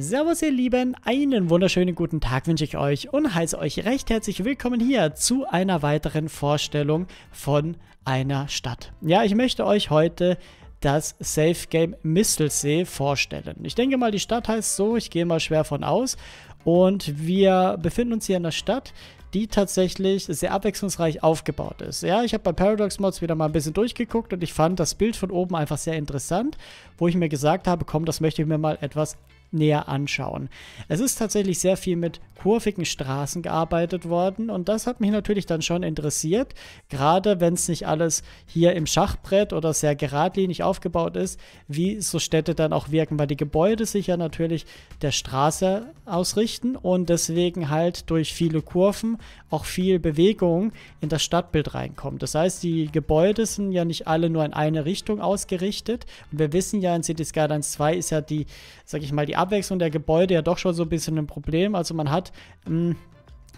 Servus ihr Lieben, einen wunderschönen guten Tag wünsche ich euch und heiße euch recht herzlich willkommen hier zu einer weiteren Vorstellung von einer Stadt. Ja, ich möchte euch heute das Safe Game Mistelsee vorstellen. Ich denke mal, die Stadt heißt so, ich gehe mal schwer von aus. Und wir befinden uns hier in der Stadt, die tatsächlich sehr abwechslungsreich aufgebaut ist. Ja, ich habe bei Paradox Mods wieder mal ein bisschen durchgeguckt und ich fand das Bild von oben einfach sehr interessant, wo ich mir gesagt habe, komm, das möchte ich mir mal etwas näher anschauen. Es ist tatsächlich sehr viel mit kurvigen Straßen gearbeitet worden und das hat mich natürlich dann schon interessiert, gerade wenn es nicht alles hier im Schachbrett oder sehr geradlinig aufgebaut ist, wie so Städte dann auch wirken, weil die Gebäude sich ja natürlich der Straße ausrichten und deswegen halt durch viele Kurven auch viel Bewegung in das Stadtbild reinkommt. Das heißt, die Gebäude sind ja nicht alle nur in eine Richtung ausgerichtet und wir wissen ja in Cities Skylines 2 ist ja die, sag ich mal, die Abwechslung der Gebäude ja doch schon so ein bisschen ein Problem. Also man hat mh, mm,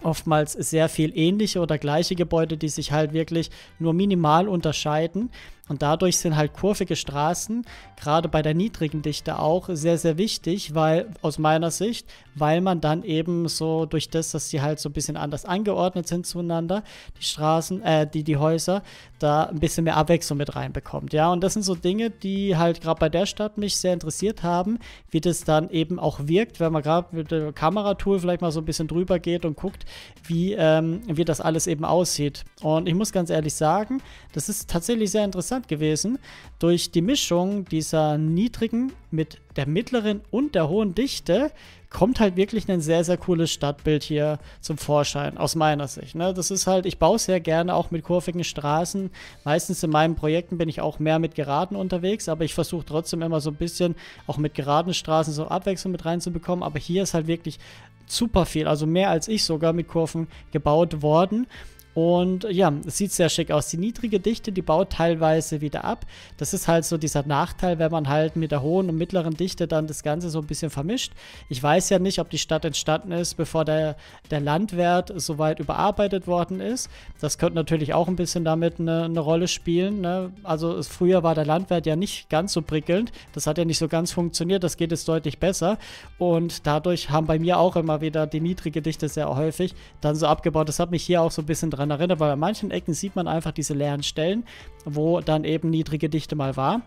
oftmals sehr viel ähnliche oder gleiche Gebäude, die sich halt wirklich nur minimal unterscheiden. Und dadurch sind halt kurvige Straßen, gerade bei der niedrigen Dichte auch, sehr, sehr wichtig, weil, aus meiner Sicht, weil man dann eben so durch das, dass sie halt so ein bisschen anders angeordnet sind zueinander, die Straßen, äh, die, die Häuser, da ein bisschen mehr Abwechslung mit reinbekommt. Ja, und das sind so Dinge, die halt gerade bei der Stadt mich sehr interessiert haben, wie das dann eben auch wirkt, wenn man gerade mit der Kameratool vielleicht mal so ein bisschen drüber geht und guckt, wie, ähm, wie das alles eben aussieht. Und ich muss ganz ehrlich sagen, das ist tatsächlich sehr interessant interessant gewesen. Durch die Mischung dieser niedrigen mit der mittleren und der hohen Dichte kommt halt wirklich ein sehr, sehr cooles Stadtbild hier zum Vorschein, aus meiner Sicht. Ne? Das ist halt, ich baue sehr gerne auch mit kurvigen Straßen. Meistens in meinen Projekten bin ich auch mehr mit Geraden unterwegs, aber ich versuche trotzdem immer so ein bisschen auch mit geraden Straßen so Abwechslung mit reinzubekommen. Aber hier ist halt wirklich super viel, also mehr als ich sogar mit Kurven gebaut worden. Und äh, ja, es sieht sehr schick aus. Die niedrige Dichte, die baut teilweise wieder ab. Das ist halt so dieser Nachteil, wenn man halt mit der hohen und mittleren Dichte dann das Ganze so ein bisschen vermischt. Ich weiß ja nicht, ob die Stadt entstanden ist, bevor der, der Landwert soweit überarbeitet worden ist. Das könnte natürlich auch ein bisschen damit eine, ne Rolle spielen. Ne? Also es, früher war der Landwert ja nicht ganz so prickelnd. Das hat ja nicht so ganz funktioniert. Das geht jetzt deutlich besser. Und dadurch haben bei mir auch immer wieder die niedrige Dichte sehr häufig dann so abgebaut. Das hat mich hier auch so ein bisschen dran daran erinnert, weil an manchen Ecken sieht man einfach diese leeren Stellen, wo dann eben niedrige Dichte mal war.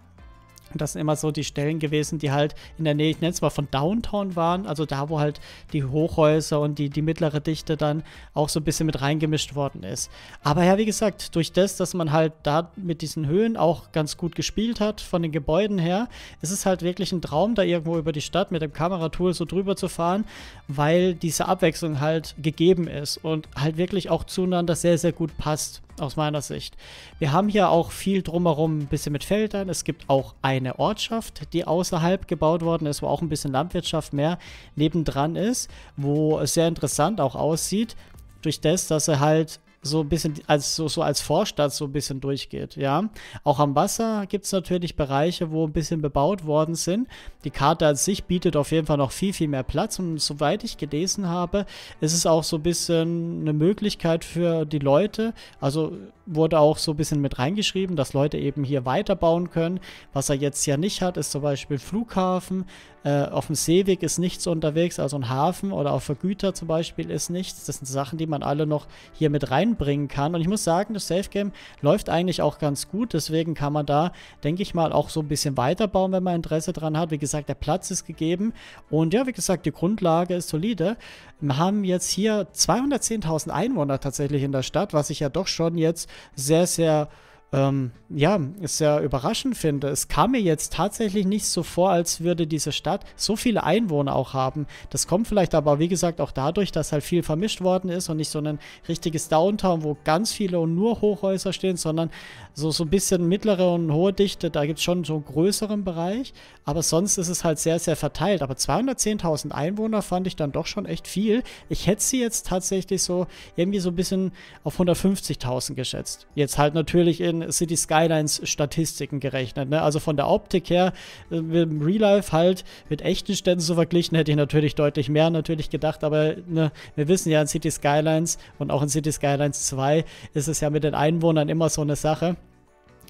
Das sind immer so die Stellen gewesen, die halt in der Nähe, ich nenne es mal von Downtown waren, also da, wo halt die Hochhäuser und die, die mittlere Dichte dann auch so ein bisschen mit reingemischt worden ist. Aber ja, wie gesagt, durch das, dass man halt da mit diesen Höhen auch ganz gut gespielt hat, von den Gebäuden her, ist es halt wirklich ein Traum, da irgendwo über die Stadt mit dem Kameratool so drüber zu fahren, weil diese Abwechslung halt gegeben ist und halt wirklich auch zueinander sehr, sehr gut passt aus meiner Sicht. Wir haben hier auch viel drumherum ein bisschen mit Feldern. Es gibt auch eine Ortschaft, die außerhalb gebaut worden ist, wo auch ein bisschen Landwirtschaft mehr nebendran ist, wo es sehr interessant auch aussieht. Durch das, dass sie halt so ein bisschen als so, so als Vorstadt so ein bisschen durchgeht, ja. Auch am Wasser gibt es natürlich Bereiche, wo ein bisschen bebaut worden sind. Die Karte an sich bietet auf jeden Fall noch viel, viel mehr Platz und soweit ich gelesen habe, ist es auch so ein bisschen eine Möglichkeit für die Leute, also wurde auch so ein bisschen mit reingeschrieben, dass Leute eben hier weiterbauen können. Was er jetzt ja nicht hat, ist zum Beispiel Flughafen, äh, auf dem Seeweg ist nichts unterwegs, also ein Hafen oder auch für Güter zum Beispiel ist nichts. Das sind Sachen, die man alle noch hier mit rein einbringen kann. Und ich muss sagen, das Safe Game läuft eigentlich auch ganz gut. Deswegen kann man da, denke ich mal, auch so ein bisschen weiterbauen, wenn man Interesse dran hat. Wie gesagt, der Platz ist gegeben. Und ja, wie gesagt, die Grundlage ist solide. Wir haben jetzt hier 210.000 Einwohner tatsächlich in der Stadt, was ich ja doch schon jetzt sehr, sehr ähm, ja, sehr überraschend finde. Es kam mir jetzt tatsächlich nicht so vor, als würde diese Stadt so viele Einwohner auch haben. Das kommt vielleicht aber, wie gesagt, auch dadurch, dass halt viel vermischt worden ist und nicht so ein richtiges Downtown, wo ganz viele und nur Hochhäuser stehen, sondern so, so ein bisschen mittlere und hohe Dichte. Da gibt es schon so einen größeren Bereich. Aber sonst ist es halt sehr, sehr verteilt. Aber 210.000 Einwohner fand ich dann doch schon echt viel. Ich hätte sie jetzt tatsächlich so irgendwie so ein bisschen auf 150.000 geschätzt. Jetzt halt natürlich in den City Skylines Statistiken gerechnet. Ne? Also von der Optik her, mit äh, dem Real Life halt, mit echten Städten so verglichen, hätte ich natürlich deutlich mehr natürlich gedacht, aber ne, wir wissen ja in City Skylines und auch in City Skylines 2 ist es ja mit den Einwohnern immer so eine Sache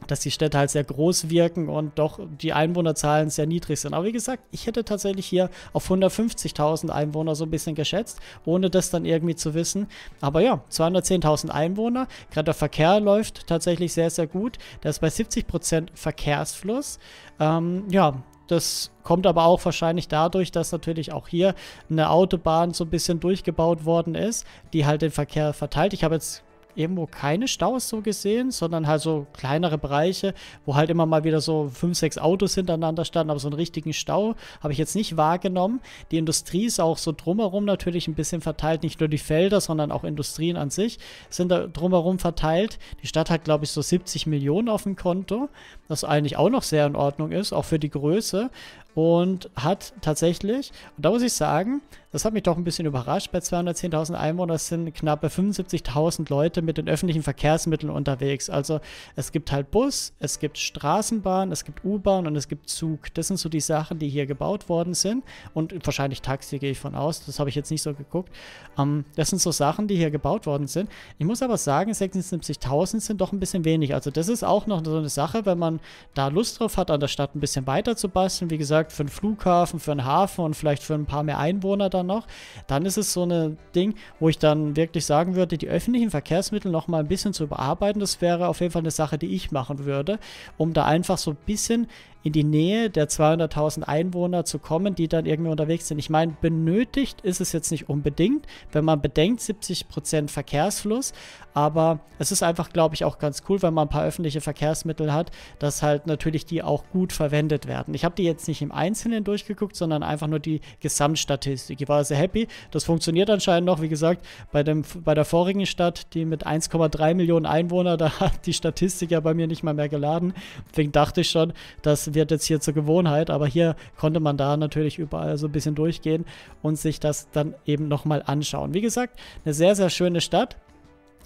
dass die Städte halt sehr groß wirken und doch die Einwohnerzahlen sehr niedrig sind. Aber wie gesagt, ich hätte tatsächlich hier auf 150.000 Einwohner so ein bisschen geschätzt, ohne das dann irgendwie zu wissen. Aber ja, 210.000 Einwohner, gerade der Verkehr läuft tatsächlich sehr, sehr gut. Der ist bei 70% Verkehrsfluss. Ähm, ja, das kommt aber auch wahrscheinlich dadurch, dass natürlich auch hier eine Autobahn so ein bisschen durchgebaut worden ist, die halt den Verkehr verteilt. Ich habe jetzt irgendwo keine Staus so gesehen, sondern halt so kleinere Bereiche, wo halt immer mal wieder so fünf, sechs Autos hintereinander standen, aber so einen richtigen Stau habe ich jetzt nicht wahrgenommen. Die Industrie ist auch so drumherum natürlich ein bisschen verteilt, nicht nur die Felder, sondern auch Industrien an sich sind da drumherum verteilt. Die Stadt hat, glaube ich, so 70 Millionen auf dem Konto, was eigentlich auch noch sehr in Ordnung ist, auch für die Größe und hat tatsächlich, und da muss ich sagen, das hat mich doch ein bisschen überrascht, bei 210.000 Einwohnern sind knappe 75.000 Leute mit den öffentlichen Verkehrsmitteln unterwegs. Also es gibt halt Bus, es gibt Straßenbahn, es gibt U-Bahn und es gibt Zug. Das sind so die Sachen, die hier gebaut worden sind und wahrscheinlich Taxi gehe ich von aus, das habe ich jetzt nicht so geguckt. Ähm, das sind so Sachen, die hier gebaut worden sind. Ich muss aber sagen, 76.000 sind doch ein bisschen wenig. Also das ist auch noch so eine Sache, wenn man da Lust drauf hat, an der Stadt ein bisschen weiter zu basteln. Wie gesagt, sagt, für einen Flughafen, für einen Hafen und vielleicht für ein paar mehr Einwohner dann noch, dann ist es so ein Ding, wo ich dann wirklich sagen würde, die öffentlichen Verkehrsmittel noch mal ein bisschen zu überarbeiten, das wäre auf jeden Fall eine Sache, die ich machen würde, um da einfach so ein bisschen in die Nähe der 200.000 Einwohner zu kommen, die dann irgendwie unterwegs sind. Ich meine, benötigt ist es jetzt nicht unbedingt, wenn man bedenkt 70% Verkehrsfluss, aber es ist einfach, glaube ich, auch ganz cool, wenn man ein paar öffentliche Verkehrsmittel hat, dass halt natürlich die auch gut verwendet werden. Ich habe die jetzt nicht im Einzelnen durchgeguckt, sondern einfach nur die Gesamtstatistik. Ich war sehr happy. Das funktioniert anscheinend noch, wie gesagt, bei, dem, bei der vorigen Stadt, die mit 1,3 Millionen Einwohnern, da hat die Statistik ja bei mir nicht mal mehr geladen. Deswegen dachte ich schon, dass wird jetzt hier zur Gewohnheit, aber hier konnte man da natürlich überall so ein bisschen durchgehen und sich das dann eben nochmal anschauen. Wie gesagt, eine sehr, sehr schöne Stadt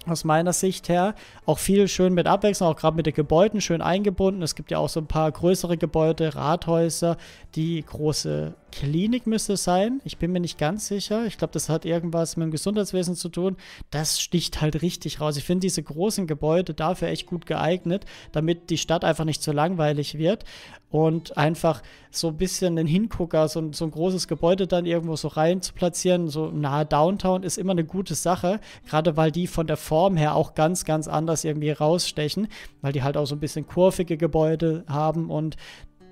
aus meiner Sicht her. Auch viel schön mit Abwechslung, auch gerade mit den Gebäuden schön eingebunden. Es gibt ja auch so ein paar größere Gebäude, Rathäuser, die große Klinik müsste sein. Ich bin mir nicht ganz sicher. Ich glaube, das hat irgendwas mit dem Gesundheitswesen zu tun. Das sticht halt richtig raus. Ich finde diese großen Gebäude dafür echt gut geeignet, damit die Stadt einfach nicht zu so langweilig wird und einfach so ein bisschen einen Hingucker, so, so ein großes Gebäude dann irgendwo so rein zu platzieren, so nahe Downtown, ist immer eine gute Sache, gerade weil die von der Form her auch ganz, ganz anders irgendwie rausstechen, weil die halt auch so ein bisschen kurvige Gebäude haben und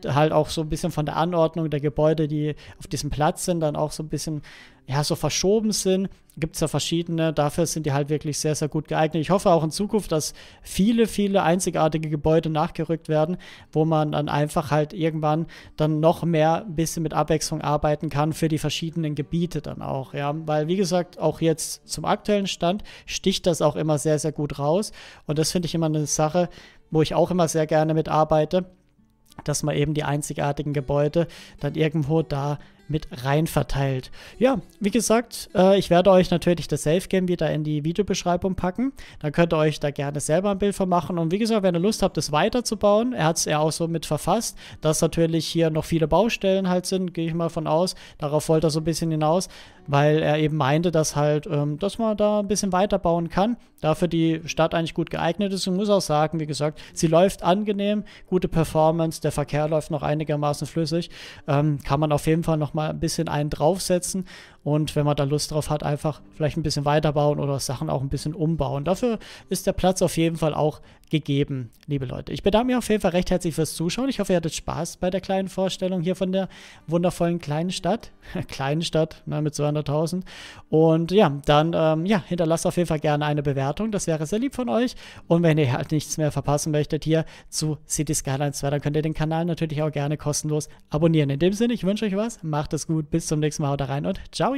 halt auch so ein bisschen von der Anordnung der Gebäude, die auf diesem Platz sind, dann auch so ein bisschen, ja, so verschoben sind. Gibt es ja verschiedene, dafür sind die halt wirklich sehr, sehr gut geeignet. Ich hoffe auch in Zukunft, dass viele, viele einzigartige Gebäude nachgerückt werden, wo man dann einfach halt irgendwann dann noch mehr ein bisschen mit Abwechslung arbeiten kann für die verschiedenen Gebiete dann auch, ja. Weil, wie gesagt, auch jetzt zum aktuellen Stand sticht das auch immer sehr, sehr gut raus. Und das finde ich immer eine Sache, wo ich auch immer sehr gerne mitarbeite dass man eben die einzigartigen Gebäude dann irgendwo da mit rein verteilt. Ja, wie gesagt, äh, ich werde euch natürlich das Safe Game wieder in die Videobeschreibung packen. Dann könnt ihr euch da gerne selber ein Bild von machen. Und wie gesagt, wenn ihr Lust habt, das weiterzubauen, er hat es ja auch so mit verfasst, dass natürlich hier noch viele Baustellen halt sind, gehe ich mal von aus. Darauf wollte er so ein bisschen hinaus, weil er eben meinte, dass halt, ähm, dass man da ein bisschen weiterbauen kann. Dafür die Stadt eigentlich gut geeignet ist und muss auch sagen, wie gesagt, sie läuft angenehm, gute Performance, der Verkehr läuft noch einigermaßen flüssig. Ähm, kann man auf jeden Fall nochmal nochmal ein bisschen einen draufsetzen und wenn man da Lust drauf hat, einfach vielleicht ein bisschen weiterbauen oder Sachen auch ein bisschen umbauen. Dafür ist der Platz auf jeden Fall auch gegeben, liebe Leute. Ich bedanke mich auf jeden Fall recht herzlich fürs Zuschauen. Ich hoffe, ihr hattet Spaß bei der kleinen Vorstellung hier von der wundervollen kleinen Stadt. kleinen Stadt ne, mit 200.000. Und ja, dann ähm, ja, hinterlasst auf jeden Fall gerne eine Bewertung. Das wäre sehr lieb von euch. Und wenn ihr halt nichts mehr verpassen möchtet hier zu City Skyline 2, dann könnt ihr den Kanal natürlich auch gerne kostenlos abonnieren. In dem Sinne, ich wünsche euch was. Macht Macht es gut. Bis zum nächsten Mal. Haut rein und ciao.